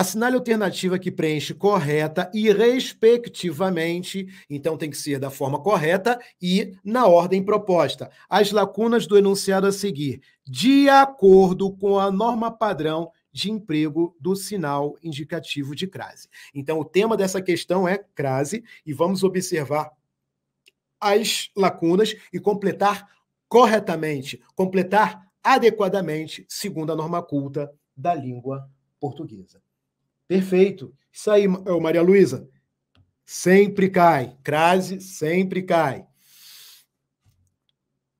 Assinale a alternativa que preenche correta e respectivamente, então tem que ser da forma correta e na ordem proposta. As lacunas do enunciado a seguir, de acordo com a norma padrão de emprego do sinal indicativo de crase. Então, o tema dessa questão é crase e vamos observar as lacunas e completar corretamente, completar adequadamente, segundo a norma culta da língua portuguesa. Perfeito. Isso aí, Maria Luísa. Sempre cai. Crase sempre cai.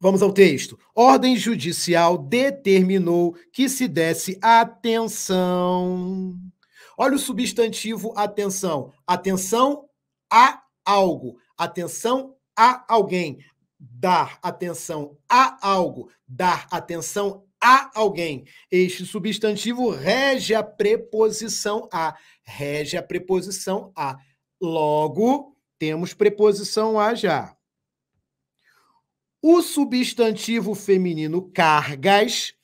Vamos ao texto. Ordem judicial determinou que se desse atenção. Olha o substantivo atenção. Atenção a algo. Atenção a alguém. Dar atenção a algo. Dar atenção a alguém. Este substantivo rege a preposição a. Rege a preposição a. Logo, temos preposição a já. O substantivo feminino cargas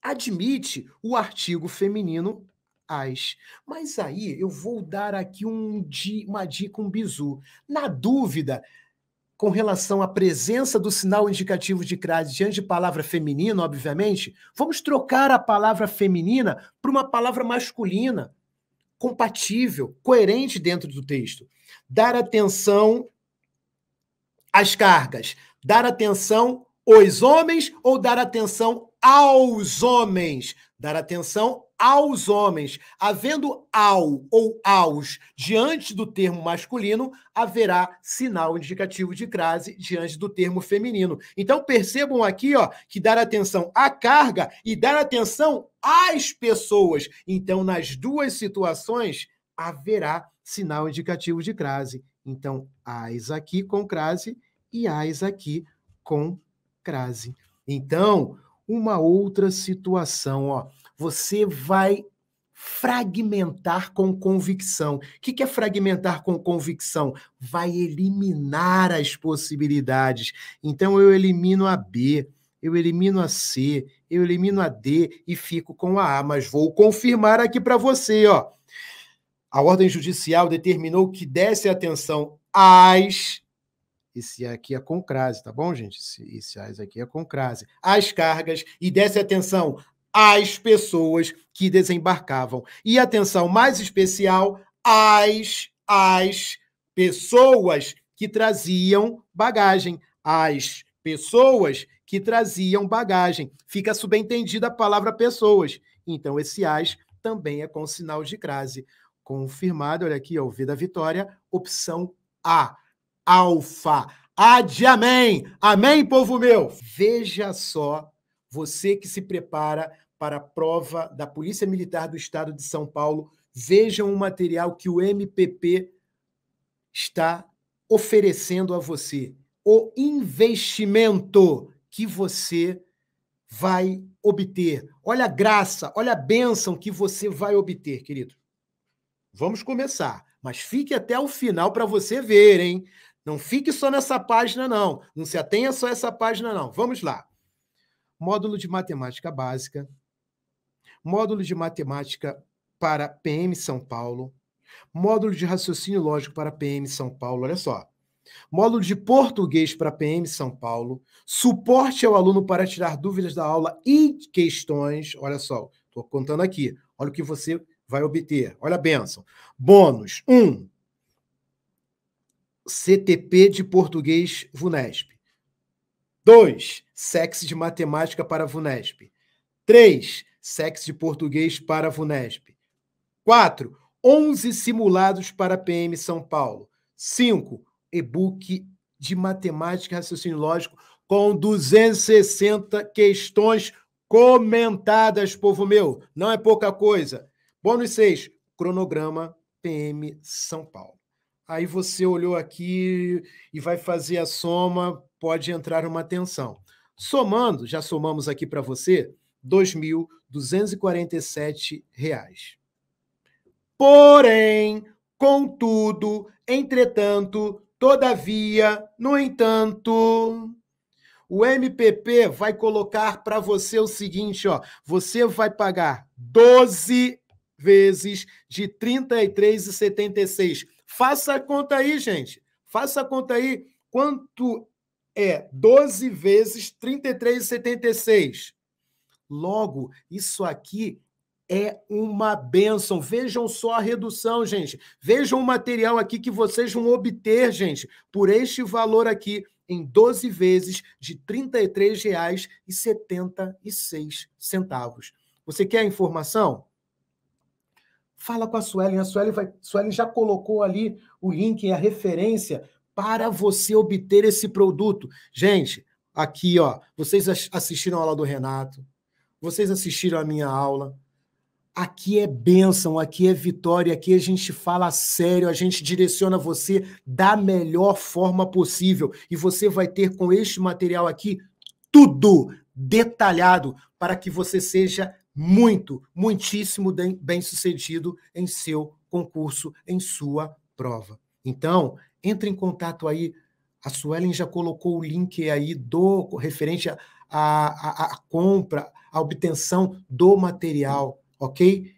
admite o artigo feminino as. Mas aí eu vou dar aqui um, uma dica, um bizu. Na dúvida, com relação à presença do sinal indicativo de crase diante de palavra feminina, obviamente, vamos trocar a palavra feminina por uma palavra masculina, compatível, coerente dentro do texto. Dar atenção às cargas, dar atenção aos homens ou dar atenção aos homens? Dar atenção aos homens. Havendo ao ou aos diante do termo masculino, haverá sinal indicativo de crase diante do termo feminino. Então percebam aqui, ó, que dar atenção à carga e dar atenção às pessoas. Então nas duas situações haverá sinal indicativo de crase. Então as aqui com crase e as aqui com crase. Então, uma outra situação, ó você vai fragmentar com convicção. O que é fragmentar com convicção? Vai eliminar as possibilidades. Então eu elimino a B, eu elimino a C, eu elimino a D e fico com a A, mas vou confirmar aqui para você, ó. A ordem judicial determinou que desse atenção às esse aqui é com crase, tá bom, gente? Esse, esse aqui é com crase. As cargas, e desse atenção às pessoas que desembarcavam. E atenção mais especial às, às pessoas que traziam bagagem, às pessoas que traziam bagagem. Fica subentendida a palavra pessoas. Então, esse as também é com sinal de crase. Confirmado, olha aqui, ouvida V da Vitória, opção A, alfa. de amém! Amém, povo meu! Veja só, você que se prepara para a prova da Polícia Militar do Estado de São Paulo. Vejam o material que o MPP está oferecendo a você. O investimento que você vai obter. Olha a graça, olha a bênção que você vai obter, querido. Vamos começar, mas fique até o final para você ver, hein? Não fique só nessa página, não. Não se atenha só a essa página, não. Vamos lá. Módulo de Matemática Básica, módulo de matemática para PM São Paulo, módulo de raciocínio lógico para PM São Paulo, olha só. Módulo de português para PM São Paulo, suporte ao aluno para tirar dúvidas da aula e questões, olha só, estou contando aqui, olha o que você vai obter, olha a benção. Bônus: 1. Um, CTP de português VUNESP. 2. Sex de matemática para VUNESP. 3. SEX de português para a FUNESP. 4. 11 simulados para a PM São Paulo. 5. E-book de matemática e raciocínio lógico com 260 questões comentadas, povo meu. Não é pouca coisa. Bônus 6. Cronograma PM São Paulo. Aí você olhou aqui e vai fazer a soma, pode entrar uma atenção Somando, já somamos aqui para você, 2.247 reais. Porém, contudo, entretanto, todavia, no entanto, o MPP vai colocar para você o seguinte, ó, você vai pagar 12 vezes de 33,76. Faça a conta aí, gente. Faça a conta aí quanto é 12 vezes 33,76. Logo, isso aqui é uma benção. Vejam só a redução, gente. Vejam o material aqui que vocês vão obter, gente, por este valor aqui em 12 vezes de R$ 33,76. Você quer a informação? Fala com a Suelen. A Suelen, vai, Suelen já colocou ali o link, e a referência para você obter esse produto. Gente, aqui, ó, vocês assistiram a aula do Renato, vocês assistiram a minha aula. Aqui é bênção, aqui é vitória, aqui a gente fala sério, a gente direciona você da melhor forma possível. E você vai ter com este material aqui tudo detalhado para que você seja muito, muitíssimo bem sucedido em seu concurso, em sua prova. Então, entre em contato aí. A Suelen já colocou o link aí do referente a a, a, a compra, a obtenção do material, ok?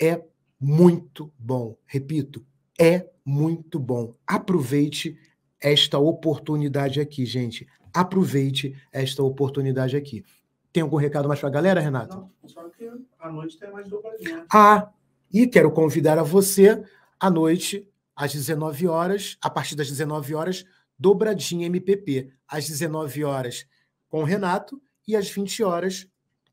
É muito bom. Repito, é muito bom. Aproveite esta oportunidade aqui, gente. Aproveite esta oportunidade aqui. Tem algum recado mais para a galera, Renato? Não, só que à noite tem mais dobradinha. Ah, e quero convidar a você à noite, às 19 horas, a partir das 19 horas, dobradinha MPP. Às 19 horas, com o Renato e às 20 horas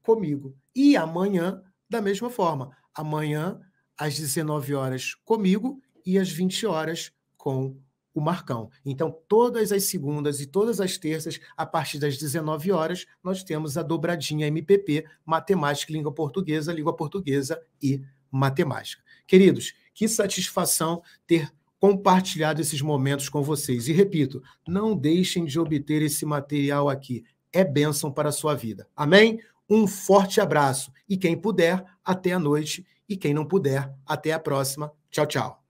comigo. E amanhã, da mesma forma. Amanhã, às 19 horas comigo e às 20 horas com o Marcão. Então, todas as segundas e todas as terças, a partir das 19 horas, nós temos a dobradinha MPP, Matemática, Língua Portuguesa, Língua Portuguesa e Matemática. Queridos, que satisfação ter compartilhado esses momentos com vocês. E repito, não deixem de obter esse material aqui é bênção para a sua vida. Amém? Um forte abraço. E quem puder, até a noite. E quem não puder, até a próxima. Tchau, tchau.